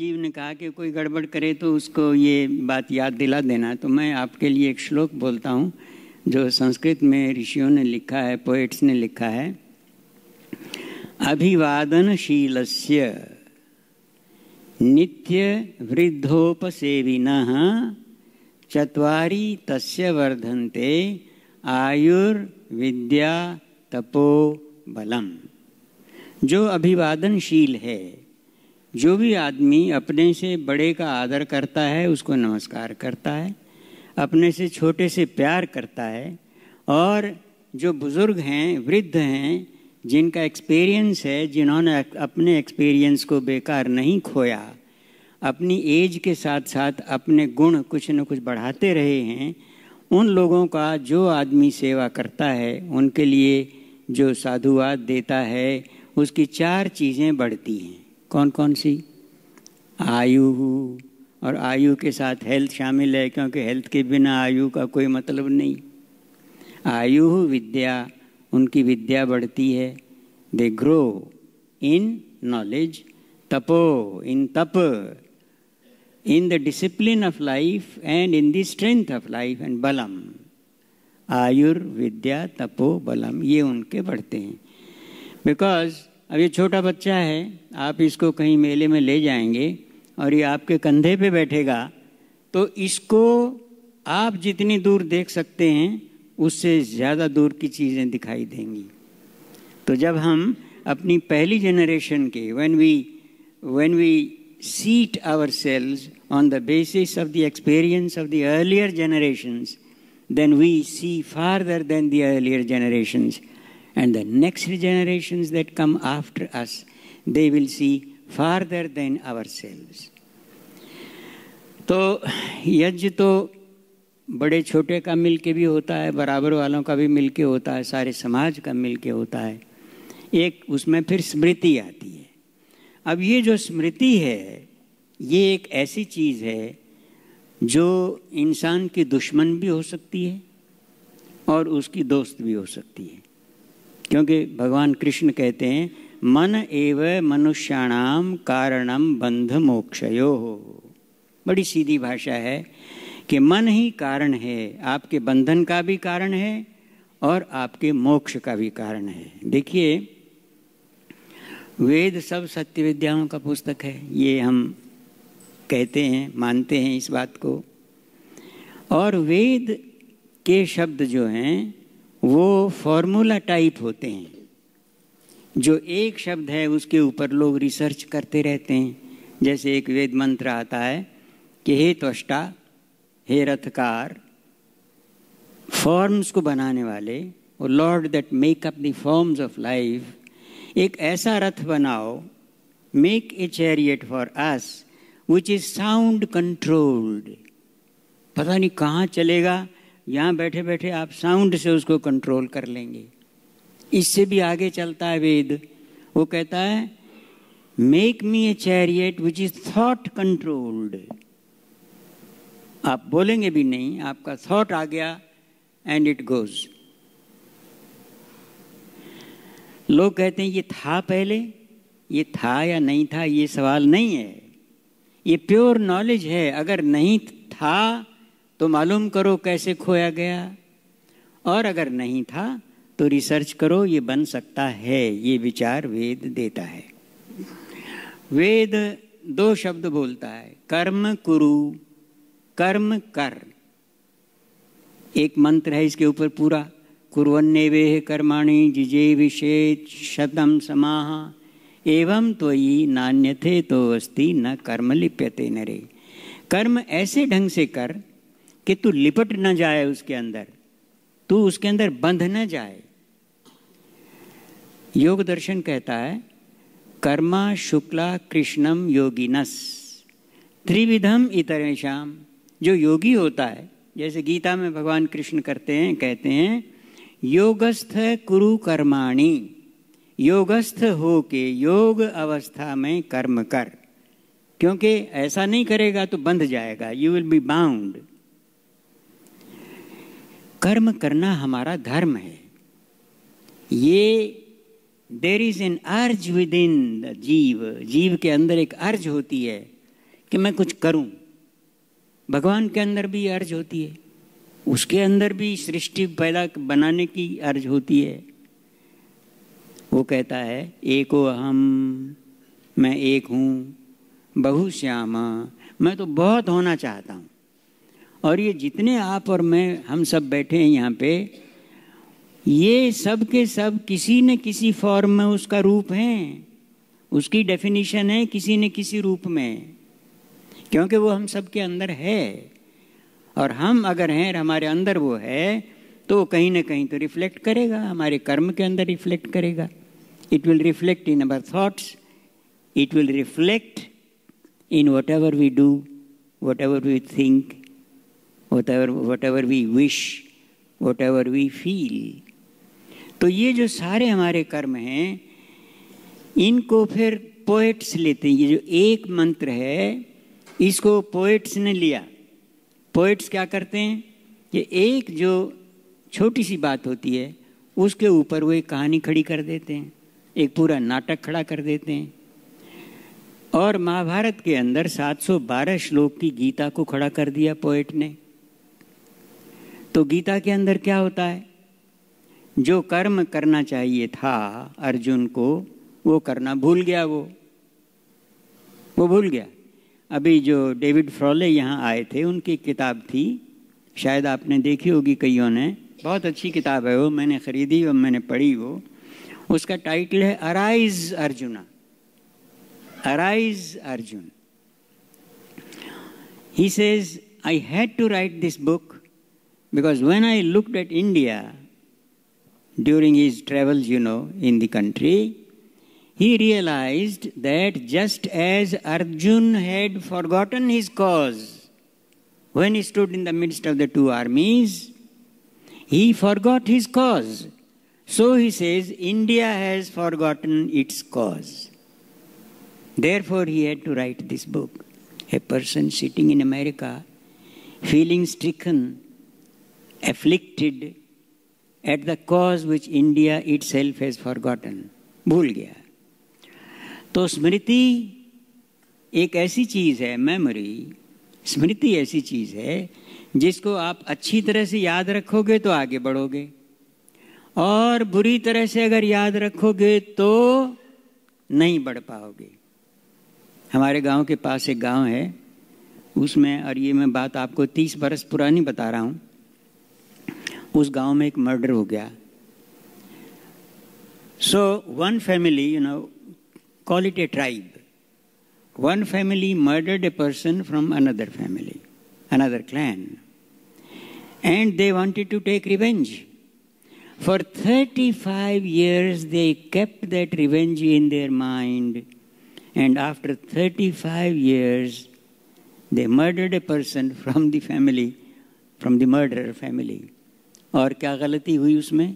जीव ने कहा कि कोई गड़बड़ करे तो उसको ये बात याद दिला देना तो मैं आपके लिए एक श्लोक बोलता हूँ जो संस्कृत में ऋषियों ने लिखा है पोएट्स ने लिखा है अभिवादनशील से नित्य वृद्धोपसेविन चुरी तस् वर्धनते आयुर्विद्या तपो बलम जो अभिवादनशील है जो भी आदमी अपने से बड़े का आदर करता है उसको नमस्कार करता है अपने से छोटे से प्यार करता है और जो बुज़ुर्ग हैं वृद्ध हैं जिनका एक्सपीरियंस है जिन्होंने अपने एक्सपीरियंस को बेकार नहीं खोया अपनी एज के साथ साथ अपने गुण कुछ न कुछ बढ़ाते रहे हैं उन लोगों का जो आदमी सेवा करता है उनके लिए जो साधुवाद देता है उसकी चार चीज़ें बढ़ती हैं कौन कौन सी आयु और आयु के साथ हेल्थ शामिल है क्योंकि हेल्थ के बिना आयु का कोई मतलब नहीं आयु विद्या उनकी विद्या बढ़ती है दे ग्रो इन नॉलेज तपो इन तप in the discipline of life and in the strength of life and बलम आयुर्विद्या तपो बलम ये उनके बढ़ते हैं बिकॉज अब ये छोटा बच्चा है आप इसको कहीं मेले में ले जाएंगे और ये आपके कंधे पे बैठेगा तो इसको आप जितनी दूर देख सकते हैं उससे ज़्यादा दूर की चीज़ें दिखाई देंगी तो जब हम अपनी पहली जनरेशन के when we when we set our sails on the basis of the experience of the earlier generations then we see farther than the earlier generations And the next generations that come after us, they will see farther than ourselves. तो यज्ञ तो बड़े छोटे का मिल के भी होता है बराबर वालों का भी मिल के होता है सारे समाज का मिल के होता है एक उसमें फिर स्मृति आती है अब ये जो स्मृति है ये एक ऐसी चीज़ है जो इंसान की दुश्मन भी हो सकती है और उसकी दोस्त भी हो सकती है क्योंकि भगवान कृष्ण कहते हैं मन एव मनुष्याणाम कारणम बंध मोक्ष बड़ी सीधी भाषा है कि मन ही कारण है आपके बंधन का भी कारण है और आपके मोक्ष का भी कारण है देखिए वेद सब सत्य विद्याओं का पुस्तक है ये हम कहते हैं मानते हैं इस बात को और वेद के शब्द जो हैं वो फॉर्मूला टाइप होते हैं जो एक शब्द है उसके ऊपर लोग रिसर्च करते रहते हैं जैसे एक वेद मंत्र आता है कि हे त्वष्टा हे रथकार फॉर्म्स को बनाने वाले और lord that make up the forms of life एक ऐसा रथ बनाओ make a chariot for us which is sound controlled पता नहीं कहाँ चलेगा यहाँ बैठे बैठे आप साउंड से उसको कंट्रोल कर लेंगे इससे भी आगे चलता है वेद वो कहता है make me a chariot which is thought controlled आप बोलेंगे भी नहीं आपका थॉट आ गया एंड इट गोज लोग कहते हैं ये था पहले ये था या नहीं था ये सवाल नहीं है ये प्योर नॉलेज है अगर नहीं था तो मालूम करो कैसे खोया गया और अगर नहीं था तो रिसर्च करो ये बन सकता है ये विचार वेद देता है वेद दो शब्द बोलता है कर्म कुरु कर्म कर एक मंत्र है इसके ऊपर पूरा वेह कर्माणी जिजे विशेष शतम समाह एवं तो नान्य थे तो अस्थि न कर्म लिप्यते नरे कर्म ऐसे ढंग से कर कि तू लिपट ना जाए उसके अंदर तू उसके अंदर बंध न जाए योग दर्शन कहता है कर्मा शुक्ला कृष्णम योगिनस त्रिविधम श्याम जो योगी होता है जैसे गीता में भगवान कृष्ण करते हैं कहते हैं योगस्थ कुरु कर्माणी योगस्थ हो के योग अवस्था में कर्म कर क्योंकि ऐसा नहीं करेगा तो बंध जाएगा यू विल बी बाउंड कर्म करना हमारा धर्म है ये there is an urge within the जीव जीव के अंदर एक अर्ज होती है कि मैं कुछ करूं भगवान के अंदर भी अर्ज होती है उसके अंदर भी सृष्टि पैदा बनाने की अर्ज होती है वो कहता है एको हम मैं एक हूँ बहुश्यामा मैं तो बहुत होना चाहता हूँ और ये जितने आप और मैं हम सब बैठे हैं यहाँ पे ये सब के सब किसी न किसी फॉर्म में उसका रूप है उसकी डेफिनेशन है किसी न किसी रूप में क्योंकि वो हम सब के अंदर है और हम अगर हैं हमारे अंदर वो है तो कहीं ना कहीं तो रिफ्लेक्ट करेगा हमारे कर्म के अंदर रिफ्लेक्ट करेगा it will reflect in our thoughts it will reflect in whatever we do whatever we think whatever, whatever we wish, whatever we feel. तो ये जो सारे हमारे कर्म हैं इनको फिर पोएट्स लेते हैं ये जो एक मंत्र है इसको पोएट्स ने लिया पोएट्स क्या करते हैं ये एक जो छोटी सी बात होती है उसके ऊपर वो एक कहानी खड़ी कर देते हैं एक पूरा नाटक खड़ा कर देते हैं और महाभारत के अंदर 712 श्लोक की गीता को खड़ा कर दिया पोएट ने तो गीता के अंदर क्या होता है जो कर्म करना चाहिए था अर्जुन को वो करना भूल गया वो वो भूल गया अभी जो डेविड फ्रॉले यहाँ आए थे उनकी किताब थी शायद आपने देखी होगी कईयों ने बहुत अच्छी किताब है वो मैंने खरीदी और मैंने पढ़ी वो उसका टाइटल है arise Arjuna arise Arjun he says I had to write this book Because when I looked at India during his travels, you know, in the country, he realized that just as Arjun had forgotten his cause when he stood in the midst of the two armies, he forgot his cause. So he says, India has forgotten its cause. Therefore, he had to write this book. A person sitting in America, feeling stricken afflicted at the cause which India itself has forgotten, भूल गया तो स्मृति एक ऐसी चीज़ है memory स्मृति ऐसी चीज़ है जिसको आप अच्छी तरह से याद रखोगे तो आगे बढ़ोगे और बुरी तरह से अगर याद रखोगे तो नहीं बढ़ पाओगे हमारे गांव के पास एक गांव है उसमें और ये मैं बात आपको तीस बरस पुरानी बता रहा हूँ उस गांव में एक मर्डर हो गया so one family you one family murdered a person from another family, another clan. And they wanted to take revenge. For 35 years, they kept that revenge in their mind. And after 35 years, they murdered a person from the family, from the murderer family. और क्या गलती हुई उसमें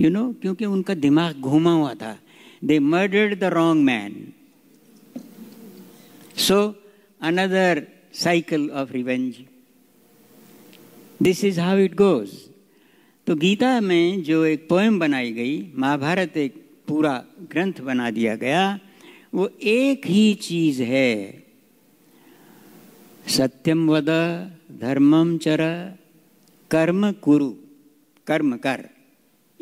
you you no know, क्योंकि उनका दिमाग घूमा हुआ था they murdered the wrong man so another cycle of revenge this is how it goes तो गीता में जो एक पोएम बनाई गई महाभारत एक पूरा ग्रंथ बना दिया गया वो एक ही चीज है सत्यम वद धर्मम चर कर्म कुरु कर्म कर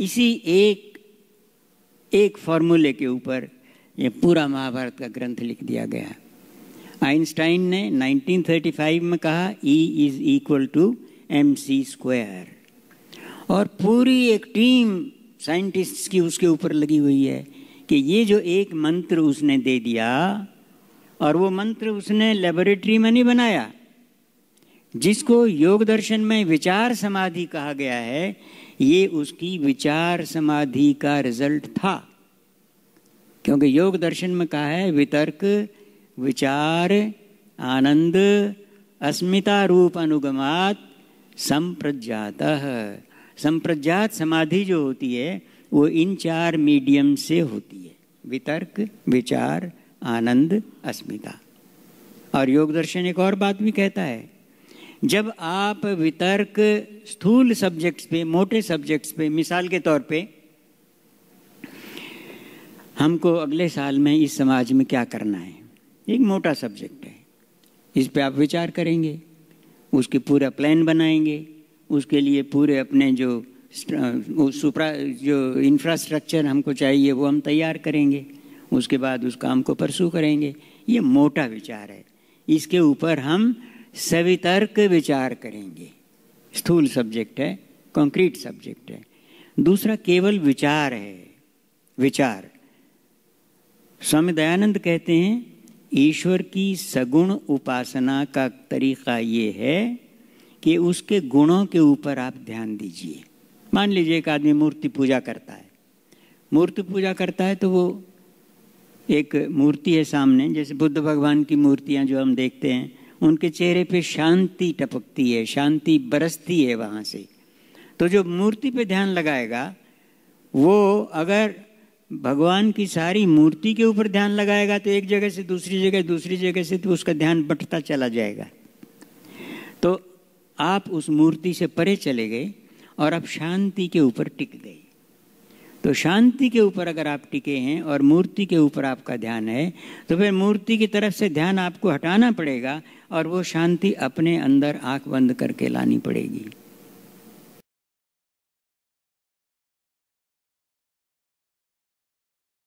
इसी एक एक फॉर्मूले के ऊपर ये पूरा महाभारत का ग्रंथ लिख दिया गया आइंस्टाइन ने 1935 में कहा E is equal to M C square और पूरी एक टीम साइंटिस्ट्स की उसके ऊपर लगी हुई है कि ये जो एक मंत्र उसने दे दिया और वो मंत्र उसने लेबोरेटरी में नहीं बनाया जिसको योग दर्शन में विचार समाधि कहा गया है ये उसकी विचार समाधि का रिजल्ट था क्योंकि योग दर्शन में कहा है वितर्क विचार आनंद अस्मिता रूप अनुगमात संप्रज्ञात संप्रज्ञात समाधि जो होती है वो इन चार मीडियम से होती है वितर्क विचार आनंद अस्मिता और योग दर्शन एक और बात भी कहता है जब आप वितर्क स्थूल सब्जेक्ट्स पे मोटे सब्जेक्ट्स पे मिसाल के तौर पे हमको अगले साल में इस समाज में क्या करना है एक मोटा सब्जेक्ट है इस पे आप विचार करेंगे उसके पूरा प्लान बनाएंगे उसके लिए पूरे अपने जो सुप्रा जो इंफ्रास्ट्रक्चर हमको चाहिए वो हम तैयार करेंगे उसके बाद उस काम को परसू करेंगे ये मोटा विचार है इसके ऊपर हम सवितर्क विचार करेंगे स्थूल सब्जेक्ट है कंक्रीट सब्जेक्ट है दूसरा केवल विचार है विचार स्वामी दयानंद कहते हैं ईश्वर की सगुण उपासना का तरीका ये है कि उसके गुणों के ऊपर आप ध्यान दीजिए मान लीजिए एक आदमी मूर्ति पूजा करता है मूर्ति पूजा करता है तो वो एक मूर्ति है सामने जैसे बुद्ध भगवान की मूर्तियाँ जो हम देखते हैं उनके चेहरे पे शांति टपकती है शांति बरसती है वहाँ से तो जो मूर्ति पे ध्यान लगाएगा वो अगर भगवान की सारी मूर्ति के ऊपर ध्यान लगाएगा तो एक जगह से दूसरी जगह दूसरी जगह से तो उसका ध्यान बटता चला जाएगा तो आप उस मूर्ति से परे चले गए और आप शांति के ऊपर टिक गए तो शांति के ऊपर अगर आप टिके हैं और मूर्ति के ऊपर आपका ध्यान है तो फिर मूर्ति की तरफ से ध्यान आपको हटाना पड़ेगा और वो शांति अपने अंदर आंख बंद करके लानी पड़ेगी